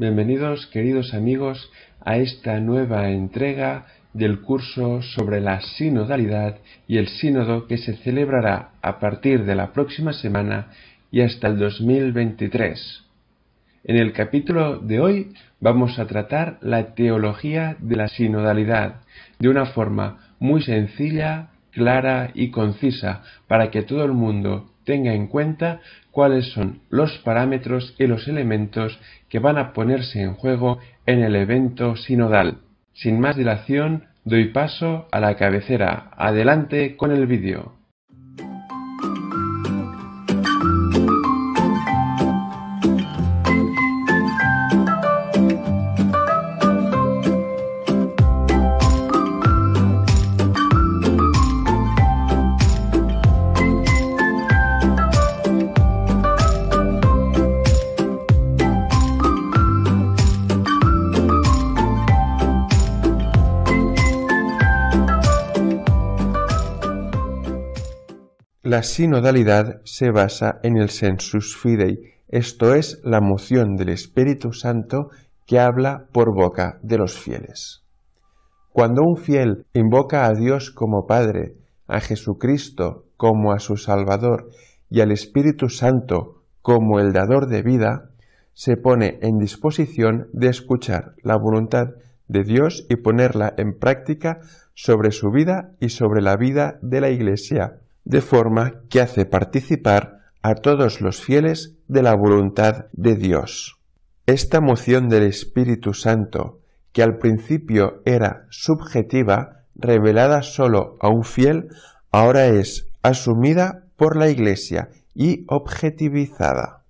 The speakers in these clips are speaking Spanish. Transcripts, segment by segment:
Bienvenidos, queridos amigos, a esta nueva entrega del curso sobre la sinodalidad y el sínodo que se celebrará a partir de la próxima semana y hasta el 2023. En el capítulo de hoy vamos a tratar la teología de la sinodalidad de una forma muy sencilla, clara y concisa para que todo el mundo tenga en cuenta cuáles son los parámetros y los elementos que van a ponerse en juego en el evento sinodal. Sin más dilación, doy paso a la cabecera. Adelante con el vídeo. La sinodalidad se basa en el sensus fidei, esto es la moción del Espíritu Santo que habla por boca de los fieles. Cuando un fiel invoca a Dios como Padre, a Jesucristo como a su Salvador y al Espíritu Santo como el dador de vida, se pone en disposición de escuchar la voluntad de Dios y ponerla en práctica sobre su vida y sobre la vida de la Iglesia de forma que hace participar a todos los fieles de la voluntad de Dios. Esta moción del Espíritu Santo, que al principio era subjetiva, revelada sólo a un fiel, ahora es asumida por la Iglesia y objetivizada.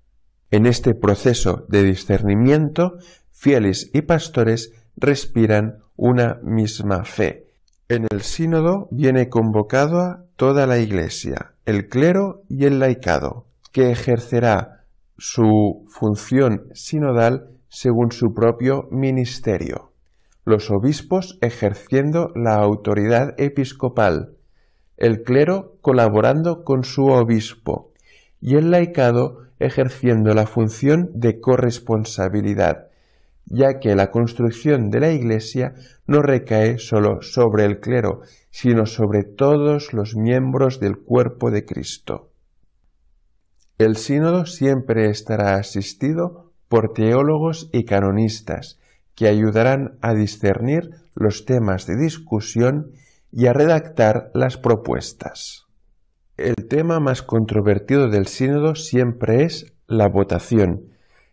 En este proceso de discernimiento, fieles y pastores respiran una misma fe, en el sínodo viene a toda la Iglesia, el clero y el laicado, que ejercerá su función sinodal según su propio ministerio, los obispos ejerciendo la autoridad episcopal, el clero colaborando con su obispo y el laicado ejerciendo la función de corresponsabilidad, ya que la construcción de la Iglesia no recae solo sobre el clero, sino sobre todos los miembros del cuerpo de Cristo. El sínodo siempre estará asistido por teólogos y canonistas, que ayudarán a discernir los temas de discusión y a redactar las propuestas. El tema más controvertido del sínodo siempre es la votación,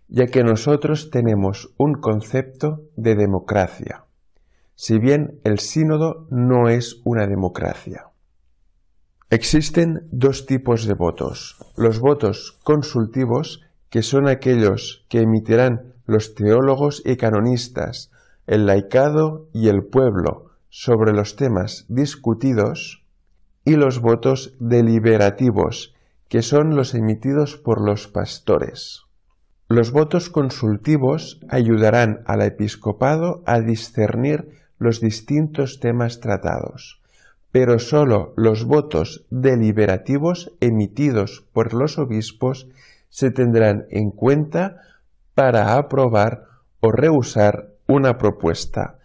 ya que nosotros tenemos un concepto de democracia, si bien el sínodo no es una democracia. Existen dos tipos de votos. Los votos consultivos, que son aquellos que emitirán los teólogos y canonistas, el laicado y el pueblo sobre los temas discutidos, y los votos deliberativos, que son los emitidos por los pastores. Los votos consultivos ayudarán al episcopado a discernir los distintos temas tratados, pero sólo los votos deliberativos emitidos por los obispos se tendrán en cuenta para aprobar o rehusar una propuesta,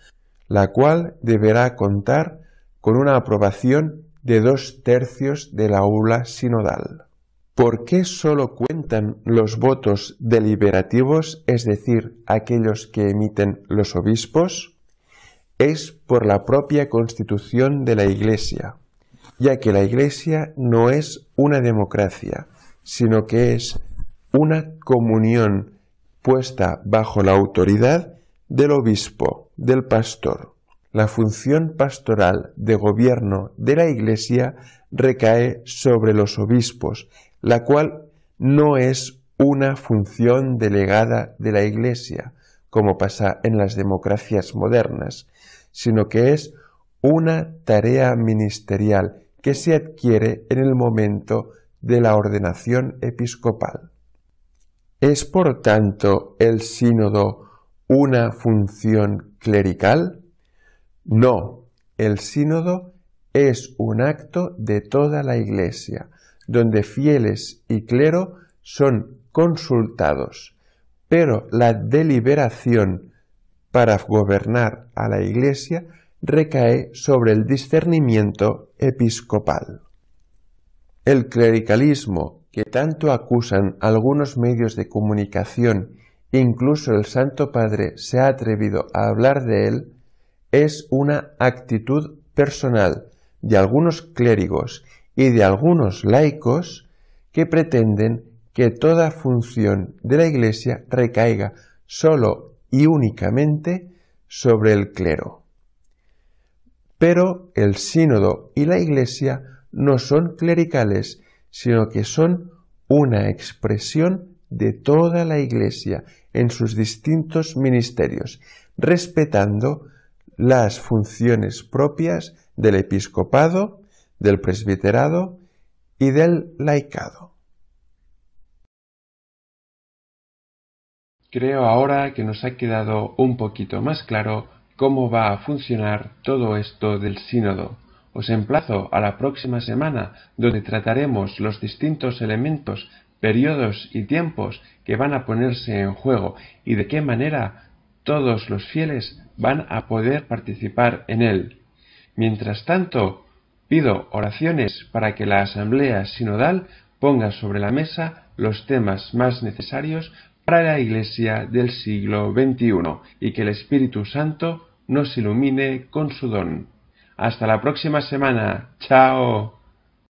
la cual deberá contar con una aprobación de dos tercios de la aula sinodal. ¿por qué solo cuentan los votos deliberativos, es decir, aquellos que emiten los obispos? Es por la propia constitución de la Iglesia, ya que la Iglesia no es una democracia, sino que es una comunión puesta bajo la autoridad del obispo, del pastor la función pastoral de gobierno de la Iglesia recae sobre los obispos, la cual no es una función delegada de la Iglesia, como pasa en las democracias modernas, sino que es una tarea ministerial que se adquiere en el momento de la ordenación episcopal. ¿Es por tanto el sínodo una función clerical? No, el sínodo es un acto de toda la Iglesia, donde fieles y clero son consultados, pero la deliberación para gobernar a la Iglesia recae sobre el discernimiento episcopal. El clericalismo que tanto acusan algunos medios de comunicación, incluso el Santo Padre se ha atrevido a hablar de él, es una actitud personal de algunos clérigos y de algunos laicos que pretenden que toda función de la Iglesia recaiga solo y únicamente sobre el clero. Pero el sínodo y la Iglesia no son clericales, sino que son una expresión de toda la Iglesia en sus distintos ministerios, respetando las funciones propias del episcopado, del presbiterado y del laicado. Creo ahora que nos ha quedado un poquito más claro cómo va a funcionar todo esto del sínodo. Os emplazo a la próxima semana donde trataremos los distintos elementos, periodos y tiempos que van a ponerse en juego y de qué manera todos los fieles van a poder participar en él. Mientras tanto, pido oraciones para que la Asamblea Sinodal ponga sobre la mesa los temas más necesarios para la Iglesia del siglo XXI y que el Espíritu Santo nos ilumine con su don. Hasta la próxima semana. Chao.